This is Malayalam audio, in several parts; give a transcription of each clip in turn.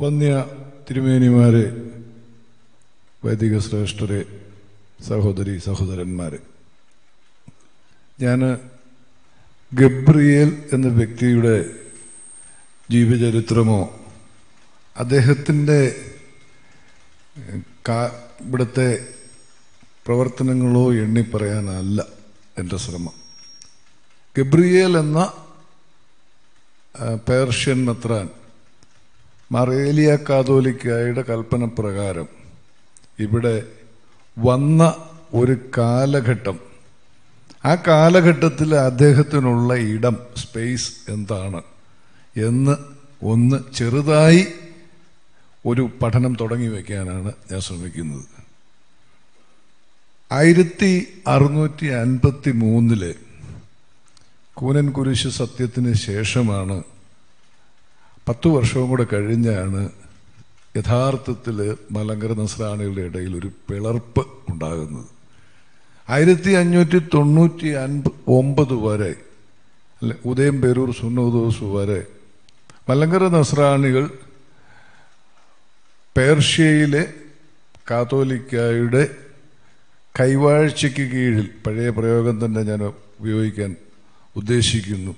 വന്യ തിരുമേനിമാരെ വൈദിക ശ്രേഷ്ഠരെ സഹോദരി സഹോദരന്മാരെ ഞാൻ ഗബ്രിയേൽ എന്ന വ്യക്തിയുടെ ജീവചരിത്രമോ അദ്ദേഹത്തിൻ്റെ ഇവിടുത്തെ പ്രവർത്തനങ്ങളോ എണ്ണി പറയാനല്ല എൻ്റെ ശ്രമം ഗബ്രിയേൽ എന്ന പേർഷ്യൻ മെത്രാൻ മറേലിയ കാതോലിക്കായുടെ കൽപ്പന പ്രകാരം ഇവിടെ വന്ന ഒരു കാലഘട്ടം ആ കാലഘട്ടത്തിൽ അദ്ദേഹത്തിനുള്ള ഇടം സ്പേസ് എന്താണ് എന്ന് ഒന്ന് ചെറുതായി ഒരു പഠനം തുടങ്ങി വയ്ക്കാനാണ് ഞാൻ ശ്രമിക്കുന്നത് ആയിരത്തി അറുന്നൂറ്റി അൻപത്തി മൂന്നിലെ കൂനൻ കുരിശ് സത്യത്തിന് ശേഷമാണ് പത്തു വർഷവും കൂടെ കഴിഞ്ഞാണ് യഥാർത്ഥത്തിൽ മലങ്കര നസ്രാണികളുടെ ഇടയിൽ ഒരു പിളർപ്പ് ഉണ്ടാകുന്നത് ആയിരത്തി അഞ്ഞൂറ്റി തൊണ്ണൂറ്റി അൻപ ഒമ്പത് വരെ അല്ലെ ഉദയം പേരൂർ സുന്നോദോസ് വരെ മലങ്കര നസ്രാണികൾ പേർഷ്യയിലെ കാത്തോലിക്കായുടെ കൈവാഴ്ചയ്ക്ക് കീഴിൽ പഴയ പ്രയോഗം തന്നെ ഞാൻ ഉപയോഗിക്കാൻ ഉദ്ദേശിക്കുന്നു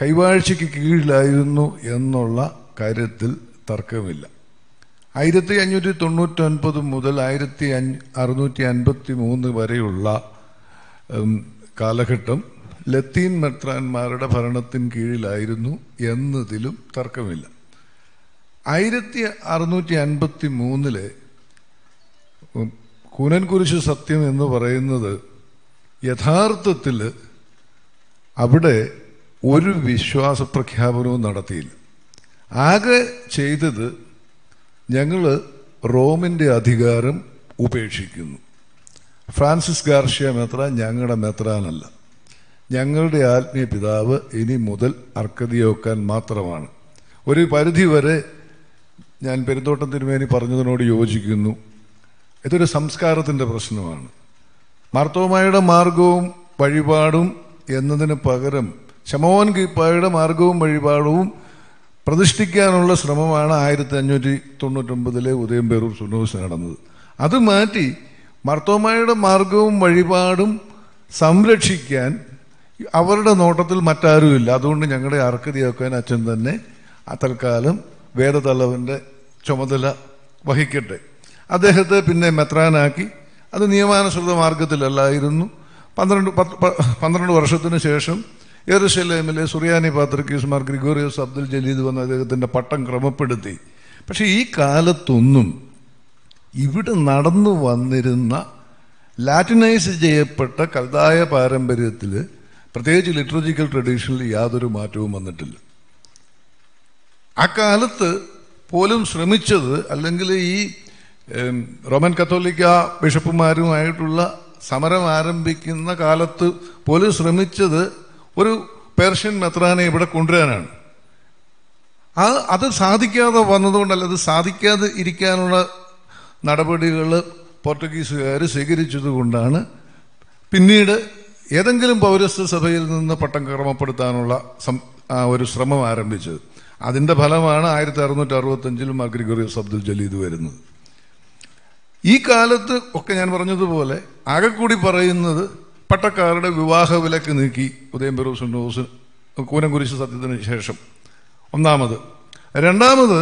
കൈവാഴ്ചയ്ക്ക് കീഴിലായിരുന്നു എന്നുള്ള കാര്യത്തിൽ തർക്കമില്ല ആയിരത്തി അഞ്ഞൂറ്റി തൊണ്ണൂറ്റി ഒൻപത് മുതൽ ആയിരത്തി അഞ് അറുന്നൂറ്റി അൻപത്തി മൂന്ന് വരെയുള്ള കാലഘട്ടം ലത്തീൻ മെത്രാന്മാരുടെ ഭരണത്തിന് കീഴിലായിരുന്നു എന്നതിലും തർക്കമില്ല ആയിരത്തി അറുന്നൂറ്റി അൻപത്തി മൂന്നിലെ കൂനൻകുരിശ് സത്യം എന്ന് പറയുന്നത് യഥാർത്ഥത്തിൽ അവിടെ ഒരു വിശ്വാസ പ്രഖ്യാപനവും നടത്തിയില്ല ആകെ ചെയ്തത് ഞങ്ങൾ റോമിൻ്റെ അധികാരം ഉപേക്ഷിക്കുന്നു ഫ്രാൻസിസ് ഗാർഷ്യ മെത്ര ഞങ്ങളുടെ മെത്രാനല്ല ഞങ്ങളുടെ ആത്മീയ പിതാവ് ഇനി മുതൽ അർക്കതിയോക്കാൻ മാത്രമാണ് ഒരു പരിധിവരെ ഞാൻ പെരുന്തോട്ടം തിരുമേനി പറഞ്ഞതിനോട് യോജിക്കുന്നു ഇതൊരു സംസ്കാരത്തിൻ്റെ പ്രശ്നമാണ് മാർത്തോമായുടെ മാർഗവും വഴിപാടും എന്നതിന് പകരം ശമോൻ കീപ്പായുടെ മാർഗവും വഴിപാടവും പ്രതിഷ്ഠിക്കാനുള്ള ശ്രമമാണ് ആയിരത്തി അഞ്ഞൂറ്റി തൊണ്ണൂറ്റൊമ്പതിലെ ഉദയം പേരൂർ സുനോസ് നടന്നത് അത് മാറ്റി മർത്തോമായുടെ മാർഗവും വഴിപാടും സംരക്ഷിക്കാൻ അവരുടെ നോട്ടത്തിൽ മറ്റാരുമില്ല അതുകൊണ്ട് ഞങ്ങളുടെ അർക്കതിയാക്കാൻ അച്ഛൻ തന്നെ തൽക്കാലം വേദതലവൻ്റെ ചുമതല വഹിക്കട്ടെ അദ്ദേഹത്തെ പിന്നെ മെത്രാനാക്കി അത് നിയമാനുസൃത മാർഗത്തിലല്ലായിരുന്നു പന്ത്രണ്ട് പന്ത്രണ്ട് വർഷത്തിന് ശേഷം എറുസലേമിലെ സുറിയാനി പാത്രക്കീസ്മാർ ഗ്രിഗോറിയോസ് അബ്ദുൽ ജലീദ് വന്ന് അദ്ദേഹത്തിൻ്റെ പട്ടം ക്രമപ്പെടുത്തി പക്ഷേ ഈ കാലത്തൊന്നും ഇവിടെ നടന്നു വന്നിരുന്ന ലാറ്റിനൈസ് ചെയ്യപ്പെട്ട കൽതായ പാരമ്പര്യത്തിൽ പ്രത്യേകിച്ച് ലിറ്ററജിക്കൽ ട്രഡീഷനിൽ യാതൊരു മാറ്റവും വന്നിട്ടില്ല ആ കാലത്ത് പോലും ശ്രമിച്ചത് അല്ലെങ്കിൽ ഈ റോമൻ കത്തോലിക്ക ബിഷപ്പുമാരുമായിട്ടുള്ള സമരം ആരംഭിക്കുന്ന കാലത്ത് പോലും ശ്രമിച്ചത് ഒരു പേർഷ്യൻ മെത്രാനെ ഇവിടെ കൊണ്ടുവരാനാണ് ആ അത് സാധിക്കാതെ വന്നതുകൊണ്ടല്ല അത് സാധിക്കാതെ ഇരിക്കാനുള്ള നടപടികൾ പോർട്ടുഗീസുകാർ സ്വീകരിച്ചതുകൊണ്ടാണ് പിന്നീട് ഏതെങ്കിലും പൗരസ്ത്യ സഭയിൽ നിന്ന് പട്ടം കർമ്മപ്പെടുത്താനുള്ള ഒരു ശ്രമം ആരംഭിച്ചത് അതിൻ്റെ ഫലമാണ് ആയിരത്തി അറുന്നൂറ്റി അറുപത്തഞ്ചിലും അഗ്രിഗോറിയസ് അബ്ദുൽ ജലീദ് വരുന്നത് ഈ കാലത്ത് ഒക്കെ ഞാൻ പറഞ്ഞതുപോലെ ആകെക്കൂടി പറയുന്നത് പട്ടക്കാരുടെ വിവാഹ വിലക്ക് നീക്കി ഉദയം ബെറൂസ് ഡോസ് കുരിശ് സത്യത്തിന് ശേഷം ഒന്നാമത് രണ്ടാമത്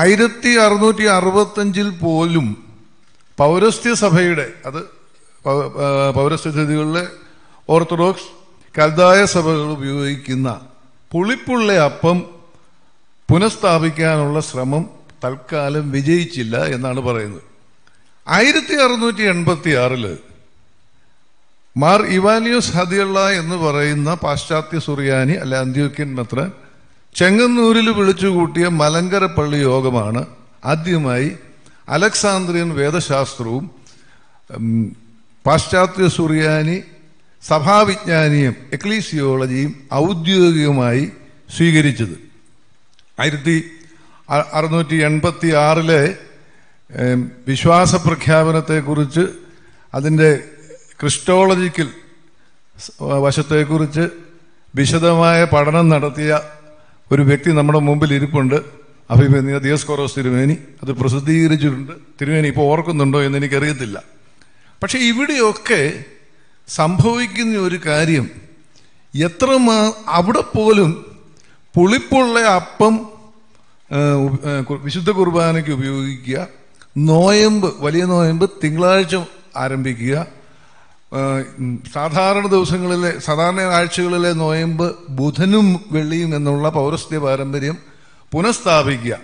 ആയിരത്തി അറുന്നൂറ്റി അറുപത്തഞ്ചിൽ പോലും പൗരസ്ത്യ സഭയുടെ അത് പൗരസ്ഥിതികളിലെ ഓർത്തഡോക്സ് കൽതായ സഭകൾ ഉപയോഗിക്കുന്ന പുളിപ്പുള്ള അപ്പം പുനഃസ്ഥാപിക്കാനുള്ള ശ്രമം തൽക്കാലം വിജയിച്ചില്ല എന്നാണ് പറയുന്നത് ആയിരത്തി അറുന്നൂറ്റി എൺപത്തി ആറില് മാർ ഇവാലിയോസ് ഹദിയുള്ള എന്ന് പറയുന്ന പാശ്ചാത്യ സുറിയാനി അല്ലെ അന്ത്യോക്യൻ മെത്ര ചെങ്ങന്നൂരിൽ വിളിച്ചുകൂട്ടിയ മലങ്കര പള്ളി യോഗമാണ് ആദ്യമായി അലക്സാന്ദ്രിയൻ വേദശാസ്ത്രവും പാശ്ചാത്യ സുറിയാനി സഭാവിജ്ഞാനിയും എക്ലീസിയോളജിയും ഔദ്യോഗികമായി സ്വീകരിച്ചത് ആയിരത്തി അറുന്നൂറ്റി എൺപത്തി ആറിലെ വിശ്വാസ പ്രഖ്യാപനത്തെക്കുറിച്ച് അതിൻ്റെ ക്രിസ്റ്റോളജിക്കൽ വശത്തെക്കുറിച്ച് വിശദമായ പഠനം നടത്തിയ ഒരു വ്യക്തി നമ്മുടെ മുമ്പിൽ ഇരിപ്പുണ്ട് അഭിമന്യ ദിയസ്കോറോസ് തിരുവേനി അത് പ്രസിദ്ധീകരിച്ചിട്ടുണ്ട് തിരുവേനി ഇപ്പോൾ ഓർക്കുന്നുണ്ടോ എന്ന് എനിക്കറിയത്തില്ല പക്ഷേ ഇവിടെയൊക്കെ സംഭവിക്കുന്ന ഒരു കാര്യം എത്ര അവിടെ പോലും പുളിപ്പുള്ള അപ്പം വിശുദ്ധ കുർബാനയ്ക്ക് ഉപയോഗിക്കുക നോയമ്പ് വലിയ നോയമ്പ് തിങ്കളാഴ്ച ആരംഭിക്കുക സാധാരണ ദിവസങ്ങളിലെ സാധാരണ ആഴ്ചകളിലെ നോയമ്പ് ബുധനും വെള്ളിയും എന്നുള്ള പൗരസ്ത്യ പാരമ്പര്യം പുനഃസ്ഥാപിക്കുക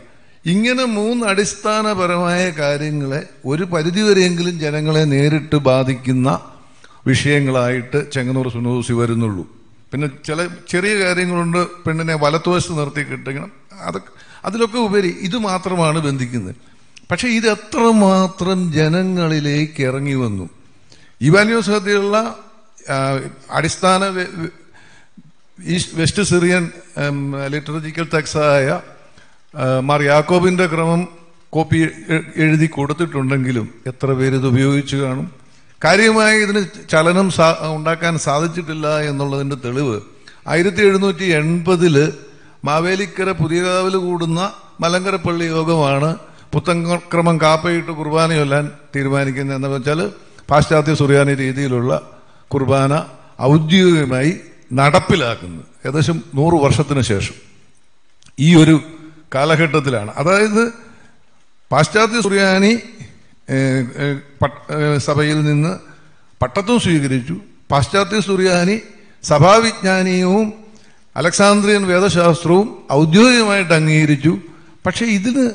ഇങ്ങനെ മൂന്ന് അടിസ്ഥാനപരമായ കാര്യങ്ങളെ ഒരു പരിധിവരെയെങ്കിലും ജനങ്ങളെ നേരിട്ട് ബാധിക്കുന്ന വിഷയങ്ങളായിട്ട് ചെങ്ങന്നൂർ സുനൂസി വരുന്നുള്ളൂ പിന്നെ ചില ചെറിയ കാര്യങ്ങളുണ്ട് പെണ്ണിനെ വലത്തുവശത്ത് നിർത്തി കിട്ടണം അത് അതിലൊക്കെ ഉപരി ഇത് മാത്രമാണ് ബന്ധിക്കുന്നത് പക്ഷേ ഇത് എത്രമാത്രം ജനങ്ങളിലേക്ക് ഇറങ്ങി വന്നു ഇവാനിയോസ് കത്തിയുള്ള അടിസ്ഥാന വെസ്റ്റ് സിറിയൻ ലിറ്ററജിക്കൽ ടെക്സായ മാർ യാക്കോബിൻ്റെ ക്രമം കോപ്പി എഴുതി കൊടുത്തിട്ടുണ്ടെങ്കിലും എത്ര പേര് ഇത് ഉപയോഗിച്ചു കാണും കാര്യമായി ഇതിന് ചലനം സാ ഉണ്ടാക്കാൻ സാധിച്ചിട്ടില്ല എന്നുള്ളതിൻ്റെ തെളിവ് ആയിരത്തി എഴുന്നൂറ്റി എൺപതിൽ മാവേലിക്കര കാവിൽ കൂടുന്ന മലങ്കര പള്ളി യോഗമാണ് പുത്തൻക്രമം കാപ്പയിട്ട് കുർബാനയൊല്ലാൻ തീരുമാനിക്കുന്നത് എന്ന് വെച്ചാൽ പാശ്ചാത്യ സുറിയാനി രീതിയിലുള്ള കുർബാന ഔദ്യോഗികമായി നടപ്പിലാക്കുന്നത് ഏകദേശം നൂറ് വർഷത്തിന് ശേഷം ഈ ഒരു കാലഘട്ടത്തിലാണ് അതായത് പാശ്ചാത്യ സുറിയാനി സഭയിൽ നിന്ന് പട്ടത്വം സ്വീകരിച്ചു പാശ്ചാത്യ സുറിയാനി സഭാവിജ്ഞാനീയവും അലക്സാന്ദ്രിയൻ വേദശാസ്ത്രവും ഔദ്യോഗികമായിട്ട് അംഗീകരിച്ചു പക്ഷേ ഇതിന്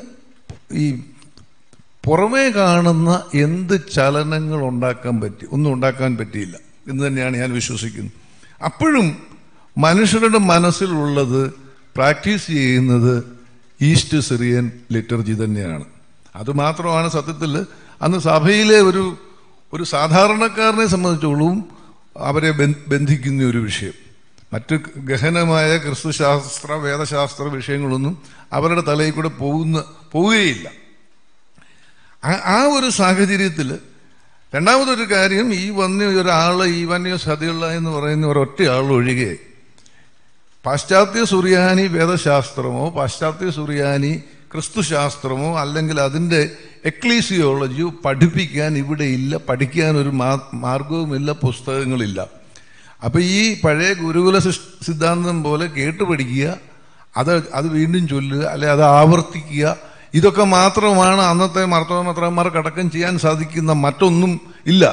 ഈ പുറമേ കാണുന്ന എന്ത് ചലനങ്ങൾ ഉണ്ടാക്കാൻ പറ്റി ഒന്നും ഉണ്ടാക്കാൻ പറ്റിയില്ല എന്ന് തന്നെയാണ് ഞാൻ വിശ്വസിക്കുന്നത് അപ്പോഴും മനുഷ്യരുടെ മനസ്സിലുള്ളത് പ്രാക്ടീസ് ചെയ്യുന്നത് ഈസ്റ്റ് സിറിയൻ ലിറ്റർജി തന്നെയാണ് അതുമാത്രമാണ് സത്യത്തിൽ അന്ന് സഭയിലെ ഒരു ഒരു സാധാരണക്കാരനെ സംബന്ധിച്ചോളവും അവരെ ബന്ധിക്കുന്ന ഒരു വിഷയം മറ്റ് ഗഹനമായ ക്രിസ്തുശാസ്ത്ര വേദശാസ്ത്ര വിഷയങ്ങളൊന്നും അവരുടെ തലയിൽ കൂടെ പോകുന്ന പോവുകയില്ല ആ ഒരു സാഹചര്യത്തിൽ രണ്ടാമതൊരു കാര്യം ഈ വന്ന ഒരാള് ഈ വന്യ സതിയുള്ള എന്ന് പറയുന്ന ഒരൊറ്റ ഒഴികെ പാശ്ചാത്യ സുറിയാനി വേദശാസ്ത്രമോ പാശ്ചാത്യ സുറിയാനി ക്രിസ്തുശാസ്ത്രമോ അല്ലെങ്കിൽ അതിൻ്റെ എക്ലീസിയോളജിയോ പഠിപ്പിക്കാൻ ഇവിടെ ഇല്ല പഠിക്കാൻ ഒരു മാർഗവുമില്ല പുസ്തകങ്ങളില്ല അപ്പോൾ ഈ പഴയ ഗുരുകുല സിദ്ധാന്തം പോലെ കേട്ട് പഠിക്കുക അത് അത് വീണ്ടും ചൊല്ലുക അല്ലെ അത് ആവർത്തിക്കുക ഇതൊക്കെ മാത്രമാണ് അന്നത്തെ മാർത്തോമത്രന്മാർക്ക് അടക്കം ചെയ്യാൻ സാധിക്കുന്ന മറ്റൊന്നും ഇല്ല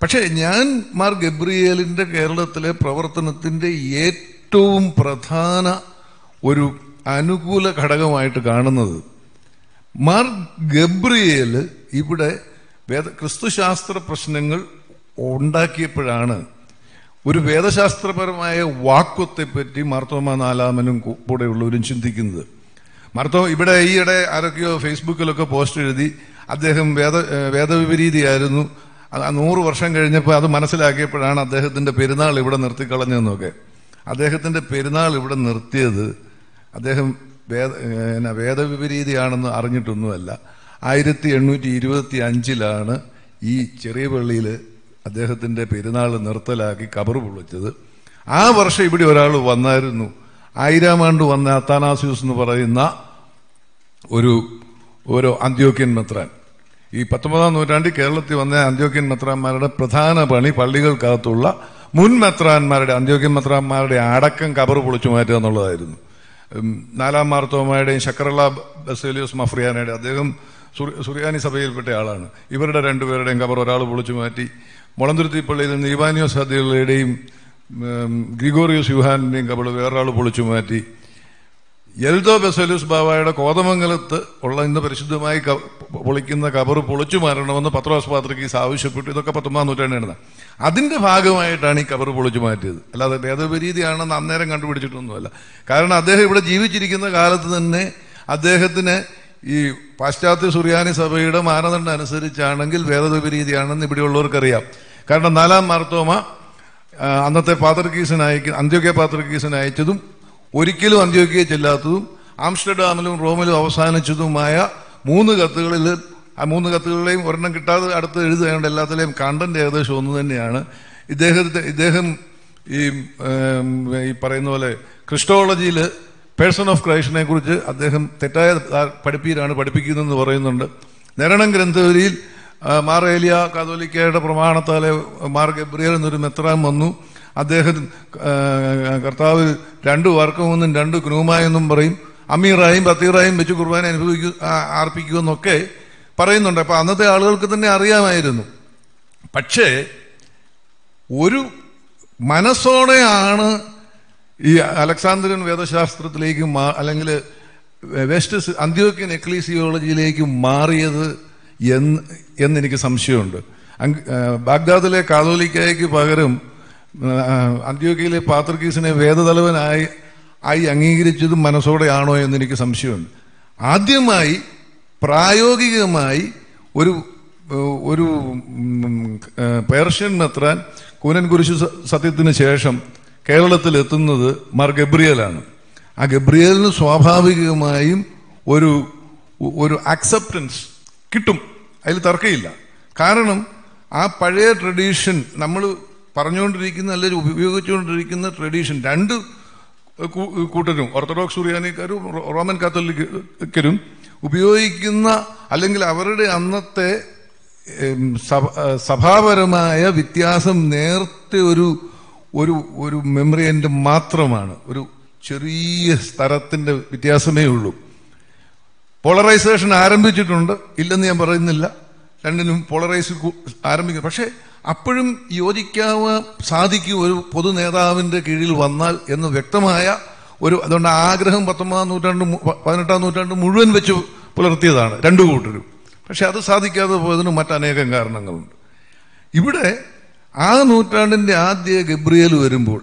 പക്ഷേ ഞാൻ മാർ ഗബ്രിയേലിൻ്റെ കേരളത്തിലെ പ്രവർത്തനത്തിൻ്റെ ഏറ്റവും പ്രധാന ഒരു അനുകൂല ഘടകമായിട്ട് കാണുന്നത് മാർ ഗബ്രിയേൽ ഇവിടെ വേദ ക്രിസ്തുശാസ്ത്ര പ്രശ്നങ്ങൾ ഉണ്ടാക്കിയപ്പോഴാണ് ഒരു വേദശാസ്ത്രപരമായ വാക്വത്തെപ്പറ്റി മാർത്തോമ നാലാമനും കൂടെയുള്ളവരും ചിന്തിക്കുന്നത് മർത്തോ ഇവിടെ ഈയിടെ ആരൊക്കെയോ ഫേസ്ബുക്കിലൊക്കെ പോസ്റ്റ് എഴുതി അദ്ദേഹം വേദ വേദവിപരീതിയായിരുന്നു നൂറ് വർഷം കഴിഞ്ഞപ്പോൾ അത് മനസ്സിലാക്കിയപ്പോഴാണ് അദ്ദേഹത്തിൻ്റെ പെരുന്നാൾ ഇവിടെ നിർത്തിക്കളഞ്ഞതെന്നൊക്കെ അദ്ദേഹത്തിൻ്റെ പെരുന്നാൾ ഇവിടെ നിർത്തിയത് അദ്ദേഹം വേദ എന്നാ വേദവിപരീതിയാണെന്ന് അറിഞ്ഞിട്ടൊന്നുമല്ല ആയിരത്തി എണ്ണൂറ്റി ഇരുപത്തി അഞ്ചിലാണ് ഈ ചെറിയ പള്ളിയിൽ അദ്ദേഹത്തിൻ്റെ പെരുന്നാൾ നിർത്തലാക്കി കബർ പൊളിച്ചത് ആ വർഷം ഇവിടെ ഒരാൾ വന്നായിരുന്നു ആയിരം ആണ്ട് വന്ന അത്താനാസ്യൂസ് എന്ന് പറയുന്ന ഒരു ഒരു അന്ത്യോക്യൻ മെത്രാൻ ഈ പത്തൊമ്പതാം നൂറ്റാണ്ടിൽ കേരളത്തിൽ വന്ന അന്ത്യോക്യൻ മെത്രാന്മാരുടെ പ്രധാന പണി പള്ളികൾക്കകത്തുള്ള മുൻ മെത്രാന്മാരുടെ അന്ത്യോക്യൻ മെത്രാന്മാരുടെ അടക്കം കബറ് പൊളിച്ചു മാറ്റുക എന്നുള്ളതായിരുന്നു നാലാം മാർത്തോമായുടെയും ശക്കറല്ല ബസേലിയോസ് മഫ്രിയാനയുടെ അദ്ദേഹം സുറിയാനി സഭയിൽപ്പെട്ട ആളാണ് ഇവരുടെ രണ്ടുപേരുടെയും കബർ ഒരാൾ പൊളിച്ചു മാറ്റി മുളന്തുരുത്തിപ്പള്ളിയിൽ നിന്ന് ഇവാനിയോ ഹദികളുടെയും ഗ്രിഗോറിയസ് യുഹാനിൻ്റെയും കബള് വേറൊരാൾ പൊളിച്ചു മാറ്റി എൽദോ ബെസലൂസ് ബാബായുടെ കോതമംഗലത്ത് ഉള്ള ഇന്ന് പരിശുദ്ധമായി പൊളിക്കുന്ന കബർ പൊളിച്ചു മാറണമെന്ന് പത്രോസ് പാത്രികീസ് ആവശ്യപ്പെട്ടു ഇതൊക്കെ പത്തൊമ്പതാം നൂറ്റാണ്ടാണ് അതിൻ്റെ ഭാഗമായിട്ടാണ് ഈ കബർ പൊളിച്ചു മാറ്റിയത് അല്ലാതെ രീതിയാണെന്ന് അന്നേരം കണ്ടുപിടിച്ചിട്ടൊന്നുമല്ല കാരണം അദ്ദേഹം ഇവിടെ ജീവിച്ചിരിക്കുന്ന കാലത്ത് തന്നെ അദ്ദേഹത്തിന് ഈ പാശ്ചാത്യ സുറിയാനി സഭയുടെ മാനദണ്ഡം അനുസരിച്ചാണെങ്കിൽ വേദവിപരീതിയാണെന്ന് ഇവിടെയുള്ളവർക്കറിയാം കാരണം നാലാം മാർത്തോമ അന്നത്തെ പാത്രക്കീസിന് അയക്ക അന്ത്യോക്യ പാത്രക്കീസിന് അയച്ചതും ഒരിക്കലും അന്ത്യോക്യയെ ചെല്ലാത്തതും ആംസ്റ്റർഡാമിലും റോമിലും അവസാനിച്ചതുമായ മൂന്ന് കത്തുകളിൽ ആ മൂന്ന് കത്തുകളിലെയും ഒരെണ്ണം കിട്ടാതെ അടുത്ത് എഴുതുകയുണ്ട് എല്ലാത്തിലെയും കണ്ടന്റ് ഏകദേശം ഒന്ന് തന്നെയാണ് ഇദ്ദേഹത്തെ ഇദ്ദേഹം ഈ ഈ പറയുന്ന പോലെ ക്രിസ്റ്റോളജിയിൽ പേഴ്സൺ ഓഫ് ക്രൈസ്റ്റിനെ കുറിച്ച് അദ്ദേഹം തെറ്റായ പഠിപ്പീരാണ് പഠിപ്പിക്കുന്നതെന്ന് പറയുന്നുണ്ട് നരണം ഗ്രന്ഥവരിയിൽ മാർ ഏലിയ കാതോലിക്കയുടെ പ്രമാണത്താലെ മാർ ഗബ്രിയൽ എന്നൊരു മെത്രാൻ വന്നു അദ്ദേഹം കർത്താവ് രണ്ട് വർക്കമെന്നും രണ്ട് ക്രൂമായെന്നും പറയും അമീറായും ബത്തീറായും വെച്ച് കുർബാന അനുഭവിക്കു ആർപ്പിക്കുമെന്നൊക്കെ പറയുന്നുണ്ട് അപ്പം അന്നത്തെ ആളുകൾക്ക് തന്നെ അറിയാമായിരുന്നു പക്ഷേ ഒരു മനസ്സോടെയാണ് ഈ അലക്സാന്ദ്രിയൻ വേദശാസ്ത്രത്തിലേക്കും അല്ലെങ്കിൽ വെസ്റ്റ് അന്ത്യോക്യൻ എക്ലീസിയോളജിയിലേക്കും മാറിയത് എന്ന് എന്നെനിക്ക് സംശയമുണ്ട് ബാഗ്ദാദിലെ കാതോലിക്കായ്ക്ക് പകരം അന്ത്യോക്കയിലെ പാത്രക്കീസിനെ വേദതലവനായി ആയി അംഗീകരിച്ചതും മനസ്സോടെയാണോ എന്നെനിക്ക് സംശയമുണ്ട് ആദ്യമായി പ്രായോഗികമായി ഒരു ഒരു പേർഷ്യൻ മെത്രാൻ കൂനൻ കുരിശു സത്യത്തിന് ശേഷം കേരളത്തിൽ എത്തുന്നത് മാർ ഗബ്രിയലാണ് ആ ഗബ്രിയലിന് സ്വാഭാവികമായും ഒരു ഒരു അക്സെപ്റ്റൻസ് കിട്ടും അതിൽ തർക്കമില്ല കാരണം ആ പഴയ ട്രഡീഷൻ നമ്മൾ പറഞ്ഞുകൊണ്ടിരിക്കുന്ന അല്ലെങ്കിൽ ഉപയോഗിച്ചുകൊണ്ടിരിക്കുന്ന ട്രഡീഷൻ രണ്ട് കൂട്ടരും ഓർത്തഡോക്സ് സുറിയാനിക്കാരും റോമൻ കാത്തോലിക്കരും ഉപയോഗിക്കുന്ന അല്ലെങ്കിൽ അവരുടെ അന്നത്തെ സഭാപരമായ വ്യത്യാസം നേരത്തെ ഒരു ഒരു ഒരു മെമ്മറിയൻ്റ് മാത്രമാണ് ഒരു ചെറിയ സ്ഥലത്തിൻ്റെ വ്യത്യാസമേ ഉള്ളൂ പോളറൈസേഷൻ ആരംഭിച്ചിട്ടുണ്ട് ഇല്ലെന്ന് ഞാൻ പറയുന്നില്ല രണ്ടിനും പോളറൈസ് ആരംഭിക്കും പക്ഷേ അപ്പോഴും യോജിക്കാവ് സാധിക്കും ഒരു പൊതു നേതാവിൻ്റെ കീഴിൽ വന്നാൽ എന്ന് വ്യക്തമായ ഒരു അതുകൊണ്ട് ആഗ്രഹം പത്തൊമ്പതാം നൂറ്റാണ്ട് പതിനെട്ടാം നൂറ്റാണ്ട് മുഴുവൻ വെച്ച് പുലർത്തിയതാണ് രണ്ടു കൂട്ടരും പക്ഷെ അത് സാധിക്കാതെ പോയതിന് മറ്റനേകം കാരണങ്ങളുണ്ട് ഇവിടെ ആ നൂറ്റാണ്ടിൻ്റെ ആദ്യ ഗബ്രിയൽ വരുമ്പോൾ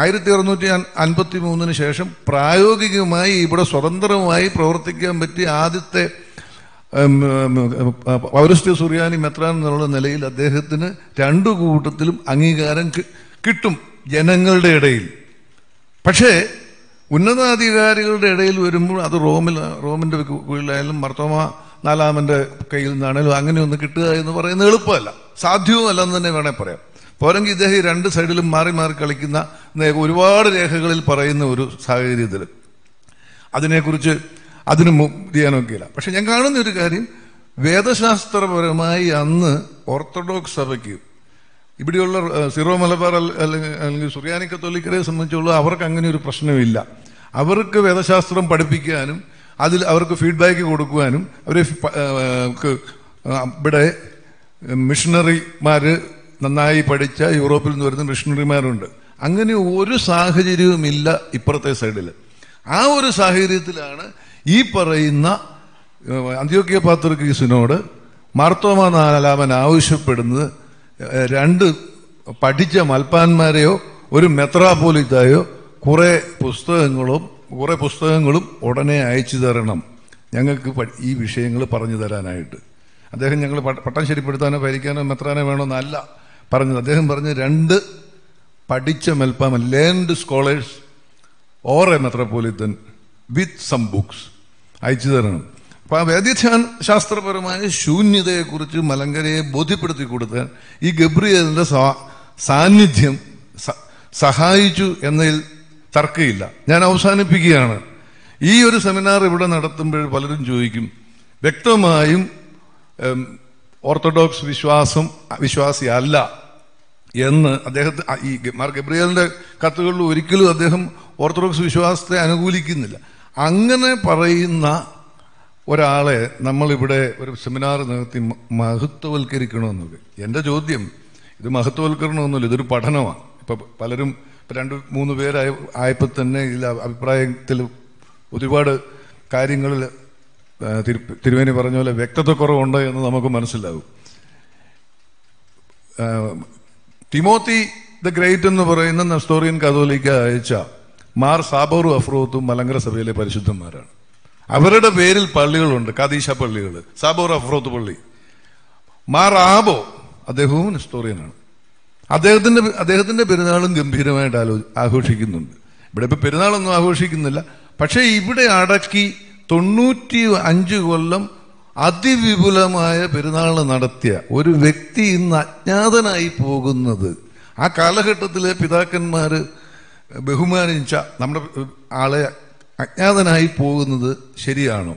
ആയിരത്തി അറുന്നൂറ്റി അൻപത്തി മൂന്നിന് ശേഷം പ്രായോഗികമായി ഇവിടെ സ്വതന്ത്രമായി പ്രവർത്തിക്കാൻ പറ്റിയ ആദ്യത്തെ പൗരസ്ത്യ സുറിയാനി മെത്രാൻ എന്നുള്ള നിലയിൽ അദ്ദേഹത്തിന് രണ്ടു കൂട്ടത്തിലും അംഗീകാരം കിട്ടും ജനങ്ങളുടെ ഇടയിൽ പക്ഷേ ഉന്നതാധികാരികളുടെ ഇടയിൽ വരുമ്പോൾ അത് റോമിൽ റോമിൻ്റെ കീഴിലായാലും മർത്തോമ നാലാമൻ്റെ കയ്യിൽ അങ്ങനെ അങ്ങനെയൊന്നും കിട്ടുക എന്ന് പറയുന്നത് എളുപ്പമല്ല സാധ്യവുമല്ല എന്ന് തന്നെ വേണേൽ പറയാം പോരെങ്കിൽ ഇദ്ദേഹം രണ്ട് സൈഡിലും മാറി മാറി കളിക്കുന്ന ഒരുപാട് രേഖകളിൽ പറയുന്ന ഒരു സാഹചര്യത്തിൽ അതിനെക്കുറിച്ച് അതിന് ചെയ്യാനൊക്കെയില്ല പക്ഷെ ഞാൻ കാണുന്ന ഒരു കാര്യം വേദശാസ്ത്രപരമായി അന്ന് ഓർത്തഡോക്സ് സഭയ്ക്ക് ഇവിടെയുള്ള സിറോ മലബാർ അല്ലെങ്കിൽ അല്ലെങ്കിൽ സുറിയാനി കത്തോലിക്കരെ സംബന്ധിച്ചുള്ള അവർക്ക് അങ്ങനെ ഒരു പ്രശ്നമില്ല അവർക്ക് വേദശാസ്ത്രം പഠിപ്പിക്കാനും അതിൽ അവർക്ക് ഫീഡ്ബാക്ക് കൊടുക്കുവാനും അവരെ ഇവിടെ മിഷണറിമാർ നന്നായി പഠിച്ച യൂറോപ്പിൽ നിന്ന് വരുന്ന മിഷണറിമാരുണ്ട് അങ്ങനെ ഒരു സാഹചര്യവുമില്ല ഇപ്പുറത്തെ സൈഡിൽ ആ ഒരു സാഹചര്യത്തിലാണ് ഈ പറയുന്ന അന്ത്യോക്യ പാത്രീസിനോട് മാർത്തോമ നാലാമൻ ആവശ്യപ്പെടുന്നത് രണ്ട് പഠിച്ച മൽപ്പാന്മാരെയോ ഒരു മെത്രാപോലിത്തായോ കുറേ പുസ്തകങ്ങളും കുറേ പുസ്തകങ്ങളും ഉടനെ അയച്ചു തരണം ഞങ്ങൾക്ക് ഈ വിഷയങ്ങൾ പറഞ്ഞു തരാനായിട്ട് അദ്ദേഹം ഞങ്ങൾ പട്ടം ശരിപ്പെടുത്താനോ ഭരിക്കാനോ മെത്രാനോ വേണമെന്നല്ല പറഞ്ഞത് അദ്ദേഹം പറഞ്ഞ് രണ്ട് പഠിച്ച മെൽപ്പാമൻ learned scholars or a metropolitan with some books അയച്ചു തരണം അപ്പോൾ ആ വേദിധ്യാൻ ശാസ്ത്രപരമായ ശൂന്യതയെക്കുറിച്ച് മലങ്കരയെ ബോധ്യപ്പെടുത്തി കൊടുക്കാൻ ഈ ഗബ്രിയലിൻ്റെ സാന്നിധ്യം സഹായിച്ചു എന്നതിൽ തർക്കമില്ല ഞാൻ അവസാനിപ്പിക്കുകയാണ് ഈ ഒരു സെമിനാർ ഇവിടെ നടത്തുമ്പോൾ പലരും ചോദിക്കും വ്യക്തമായും ഓർത്തഡോക്സ് വിശ്വാസം വിശ്വാസി അല്ല എന്ന് അദ്ദേഹത്തെ ഈ മാർ ഗബ്രിയലിൻ്റെ കത്തുകളിൽ ഒരിക്കലും അദ്ദേഹം ഓർത്തഡോക്സ് വിശ്വാസത്തെ അനുകൂലിക്കുന്നില്ല അങ്ങനെ പറയുന്ന ഒരാളെ നമ്മളിവിടെ ഒരു സെമിനാർ നടത്തി മഹത്വവൽക്കരിക്കണമെന്നൊക്കെ എൻ്റെ ചോദ്യം ഇത് മഹത്വവൽക്കരണമൊന്നുമില്ല ഇതൊരു പഠനമാണ് ഇപ്പോൾ പലരും ഇപ്പം രണ്ട് മൂന്ന് പേരായ ആയപ്പോൾ തന്നെ ഇതിൽ അഭിപ്രായത്തിൽ ഒരുപാട് കാര്യങ്ങളിൽ തിരുവേനി പറഞ്ഞ പോലെ കുറവുണ്ട് എന്ന് നമുക്ക് മനസ്സിലാവും തിമോത്തി ദ ഗ്രേറ്റ് എന്ന് പറയുന്ന നസ്തോറിയൻ കതോലിക്ക അയച്ച മാർ സാബോറു അഫ്രോത്തും മലങ്കര സഭയിലെ പരിശുദ്ധന്മാരാണ് അവരുടെ പേരിൽ പള്ളികളുണ്ട് കാദീശ പള്ളികൾ സാബോർ അഫ്രോത്ത് പള്ളി മാർ ആബോ അദ്ദേഹവും നസ്തോറിയനാണ് അദ്ദേഹത്തിന്റെ അദ്ദേഹത്തിന്റെ പെരുന്നാളും ഗംഭീരമായിട്ട് ആലോ ആഘോഷിക്കുന്നുണ്ട് ഇവിടെ ഇപ്പൊ പെരുന്നാളൊന്നും ആഘോഷിക്കുന്നില്ല പക്ഷേ ഇവിടെ അടക്കി തൊണ്ണൂറ്റി അഞ്ച് കൊല്ലം അതിവിപുലമായ പെരുന്നാൾ നടത്തിയ ഒരു വ്യക്തി ഇന്ന് അജ്ഞാതനായി പോകുന്നത് ആ കാലഘട്ടത്തിലെ പിതാക്കന്മാർ ബഹുമാനിച്ച നമ്മുടെ ആളെ അജ്ഞാതനായി പോകുന്നത് ശരിയാണ്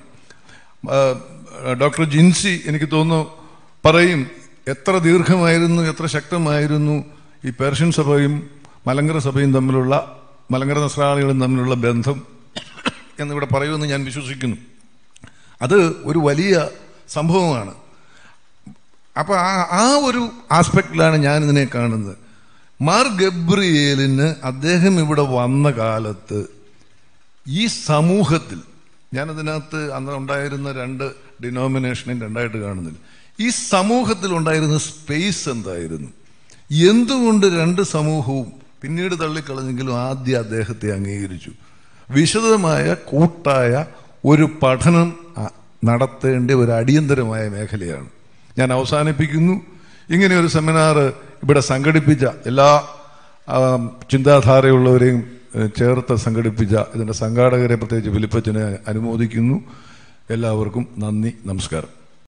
ഡോക്ടർ ജിൻസി എനിക്ക് തോന്നുന്നു പറയും എത്ര ദീർഘമായിരുന്നു എത്ര ശക്തമായിരുന്നു ഈ പേർഷ്യൻ സഭയും മലങ്കര സഭയും തമ്മിലുള്ള മലങ്കര നസ്രാളികളും തമ്മിലുള്ള ബന്ധം ഇവിടെ പറയുമെന്ന് ഞാൻ വിശ്വസിക്കുന്നു അത് ഒരു വലിയ സംഭവമാണ് അപ്പോൾ ആ ആ ഒരു ആസ്പെക്റ്റിലാണ് ഞാൻ ഇതിനെ കാണുന്നത് മാർ ഗബ്രിയേലിന് അദ്ദേഹം ഇവിടെ വന്ന കാലത്ത് ഈ സമൂഹത്തിൽ ഞാനതിനകത്ത് അന്ന് ഉണ്ടായിരുന്ന രണ്ട് ഡിനോമിനേഷനും രണ്ടായിട്ട് കാണുന്നില്ല ഈ സമൂഹത്തിൽ ഉണ്ടായിരുന്ന സ്പേസ് എന്തായിരുന്നു എന്തുകൊണ്ട് രണ്ട് സമൂഹവും പിന്നീട് തള്ളിക്കളഞ്ഞെങ്കിലും ആദ്യം അദ്ദേഹത്തെ അംഗീകരിച്ചു വിശദമായ കൂട്ടായ ഒരു പഠനം നടത്തേണ്ട ഒരു അടിയന്തരമായ മേഖലയാണ് ഞാൻ അവസാനിപ്പിക്കുന്നു ഇങ്ങനെ ഒരു സെമിനാർ ഇവിടെ സംഘടിപ്പിച്ച എല്ലാ ചിന്താധാരയുള്ളവരെയും ചേർത്ത് സംഘടിപ്പിച്ച ഇതിൻ്റെ സംഘാടകരെ പ്രത്യേകിച്ച് വിലിപ്പച്ചനെ അനുമോദിക്കുന്നു എല്ലാവർക്കും നന്ദി നമസ്കാരം